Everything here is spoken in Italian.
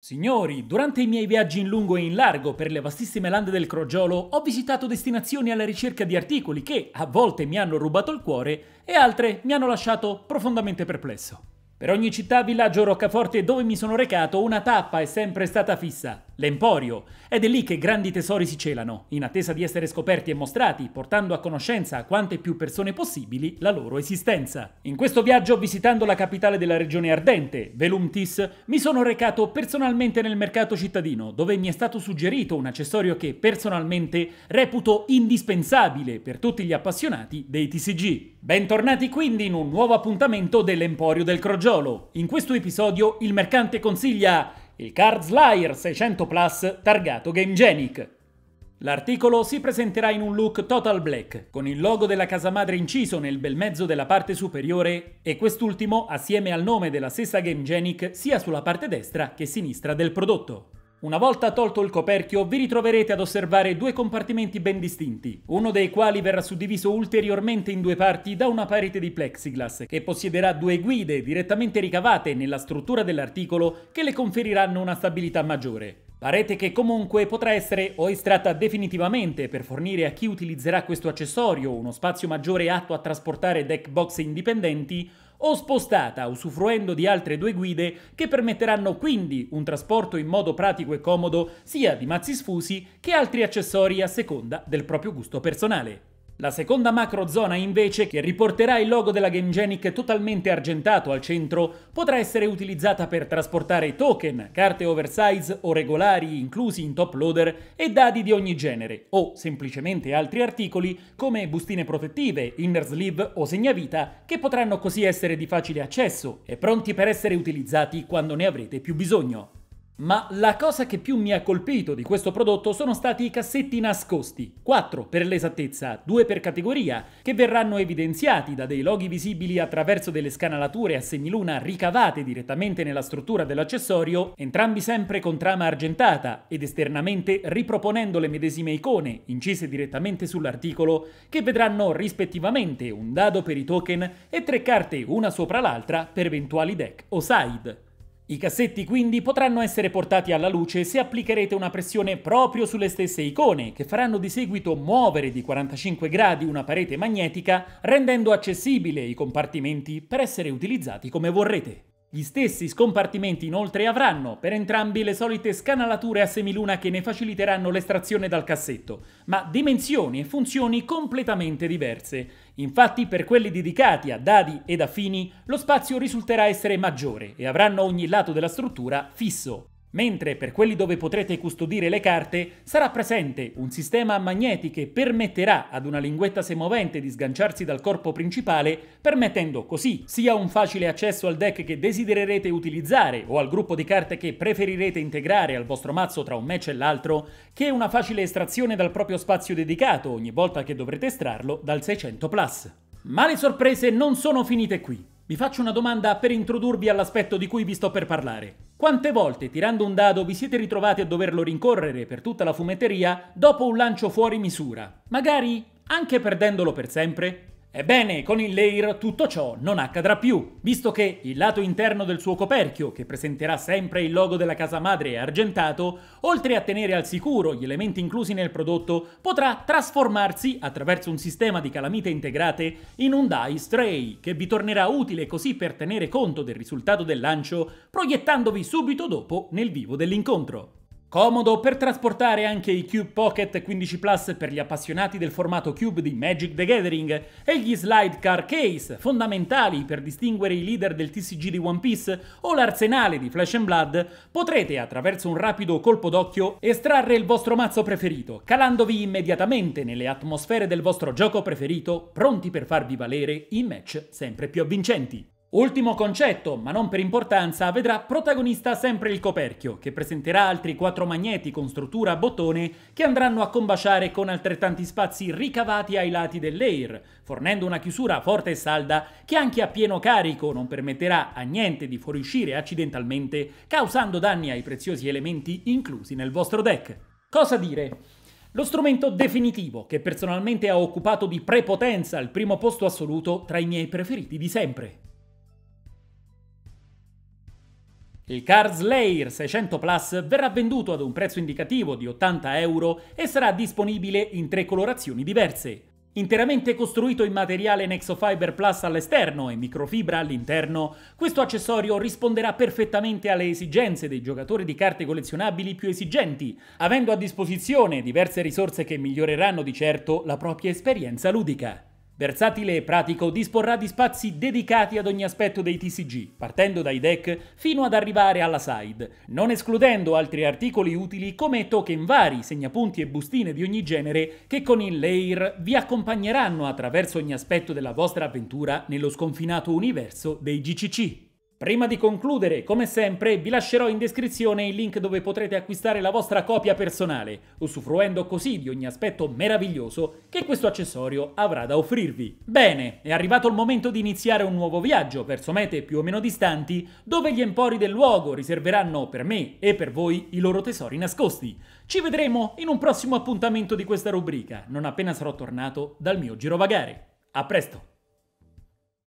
Signori, durante i miei viaggi in lungo e in largo per le vastissime lande del Crogiolo ho visitato destinazioni alla ricerca di articoli che a volte mi hanno rubato il cuore e altre mi hanno lasciato profondamente perplesso. Per ogni città, villaggio, roccaforte dove mi sono recato una tappa è sempre stata fissa l'Emporio, ed è lì che grandi tesori si celano, in attesa di essere scoperti e mostrati, portando a conoscenza a quante più persone possibili la loro esistenza. In questo viaggio, visitando la capitale della regione ardente, Velumtis, mi sono recato personalmente nel mercato cittadino, dove mi è stato suggerito un accessorio che personalmente reputo indispensabile per tutti gli appassionati dei TCG. Bentornati quindi in un nuovo appuntamento dell'Emporio del Crogiolo. In questo episodio il mercante consiglia il Card Slayer 600 Plus targato Gamegenic. L'articolo si presenterà in un look total black, con il logo della casa madre inciso nel bel mezzo della parte superiore e quest'ultimo assieme al nome della stessa Gamegenic sia sulla parte destra che sinistra del prodotto. Una volta tolto il coperchio vi ritroverete ad osservare due compartimenti ben distinti, uno dei quali verrà suddiviso ulteriormente in due parti da una parete di plexiglass che possiederà due guide direttamente ricavate nella struttura dell'articolo che le conferiranno una stabilità maggiore. Parete che comunque potrà essere o estratta definitivamente per fornire a chi utilizzerà questo accessorio uno spazio maggiore atto a trasportare deck box indipendenti o spostata usufruendo di altre due guide che permetteranno quindi un trasporto in modo pratico e comodo sia di mazzi sfusi che altri accessori a seconda del proprio gusto personale. La seconda macro zona invece, che riporterà il logo della Gamegenic totalmente argentato al centro, potrà essere utilizzata per trasportare token, carte oversize o regolari inclusi in top loader e dadi di ogni genere, o semplicemente altri articoli come bustine protettive, inner sleeve o segnavita, che potranno così essere di facile accesso e pronti per essere utilizzati quando ne avrete più bisogno. Ma la cosa che più mi ha colpito di questo prodotto sono stati i cassetti nascosti, 4 per l'esattezza, 2 per categoria, che verranno evidenziati da dei loghi visibili attraverso delle scanalature a semiluna ricavate direttamente nella struttura dell'accessorio, entrambi sempre con trama argentata ed esternamente riproponendo le medesime icone, incise direttamente sull'articolo, che vedranno rispettivamente un dado per i token e tre carte una sopra l'altra per eventuali deck o side. I cassetti quindi potranno essere portati alla luce se applicherete una pressione proprio sulle stesse icone, che faranno di seguito muovere di 45 gradi una parete magnetica, rendendo accessibile i compartimenti per essere utilizzati come vorrete. Gli stessi scompartimenti inoltre avranno per entrambi le solite scanalature a semiluna che ne faciliteranno l'estrazione dal cassetto, ma dimensioni e funzioni completamente diverse, Infatti per quelli dedicati a dadi ed affini lo spazio risulterà essere maggiore e avranno ogni lato della struttura fisso. Mentre per quelli dove potrete custodire le carte sarà presente un sistema a magneti che permetterà ad una linguetta semovente di sganciarsi dal corpo principale, permettendo così sia un facile accesso al deck che desidererete utilizzare o al gruppo di carte che preferirete integrare al vostro mazzo tra un match e l'altro, che una facile estrazione dal proprio spazio dedicato ogni volta che dovrete estrarlo dal 600 ⁇ Ma le sorprese non sono finite qui. Vi faccio una domanda per introdurvi all'aspetto di cui vi sto per parlare. Quante volte tirando un dado vi siete ritrovati a doverlo rincorrere per tutta la fumetteria dopo un lancio fuori misura? Magari anche perdendolo per sempre? Ebbene, con il layer tutto ciò non accadrà più, visto che il lato interno del suo coperchio, che presenterà sempre il logo della casa madre argentato, oltre a tenere al sicuro gli elementi inclusi nel prodotto, potrà trasformarsi, attraverso un sistema di calamite integrate, in un Dice Tray, che vi tornerà utile così per tenere conto del risultato del lancio, proiettandovi subito dopo nel vivo dell'incontro. Comodo per trasportare anche i Cube Pocket 15 Plus per gli appassionati del formato Cube di Magic the Gathering e gli slide car case, fondamentali per distinguere i leader del TCG di One Piece o l'arsenale di Flash Blood, potrete attraverso un rapido colpo d'occhio estrarre il vostro mazzo preferito, calandovi immediatamente nelle atmosfere del vostro gioco preferito, pronti per farvi valere in match sempre più avvincenti. Ultimo concetto, ma non per importanza, vedrà protagonista sempre il coperchio, che presenterà altri quattro magneti con struttura a bottone che andranno a combaciare con altrettanti spazi ricavati ai lati dell'Air, fornendo una chiusura forte e salda che anche a pieno carico non permetterà a niente di fuoriuscire accidentalmente, causando danni ai preziosi elementi inclusi nel vostro deck. Cosa dire? Lo strumento definitivo che personalmente ha occupato di prepotenza il primo posto assoluto tra i miei preferiti di sempre. Il Card Slayer 600 Plus verrà venduto ad un prezzo indicativo di 80 euro e sarà disponibile in tre colorazioni diverse. Interamente costruito in materiale Nexofiber Plus all'esterno e microfibra all'interno, questo accessorio risponderà perfettamente alle esigenze dei giocatori di carte collezionabili più esigenti, avendo a disposizione diverse risorse che miglioreranno di certo la propria esperienza ludica. Versatile e pratico, disporrà di spazi dedicati ad ogni aspetto dei TCG, partendo dai deck fino ad arrivare alla side, non escludendo altri articoli utili come token vari, segnapunti e bustine di ogni genere che con il layer vi accompagneranno attraverso ogni aspetto della vostra avventura nello sconfinato universo dei GCC. Prima di concludere, come sempre, vi lascerò in descrizione il link dove potrete acquistare la vostra copia personale, usufruendo così di ogni aspetto meraviglioso che questo accessorio avrà da offrirvi. Bene, è arrivato il momento di iniziare un nuovo viaggio verso mete più o meno distanti, dove gli empori del luogo riserveranno per me e per voi i loro tesori nascosti. Ci vedremo in un prossimo appuntamento di questa rubrica, non appena sarò tornato dal mio girovagare. A presto!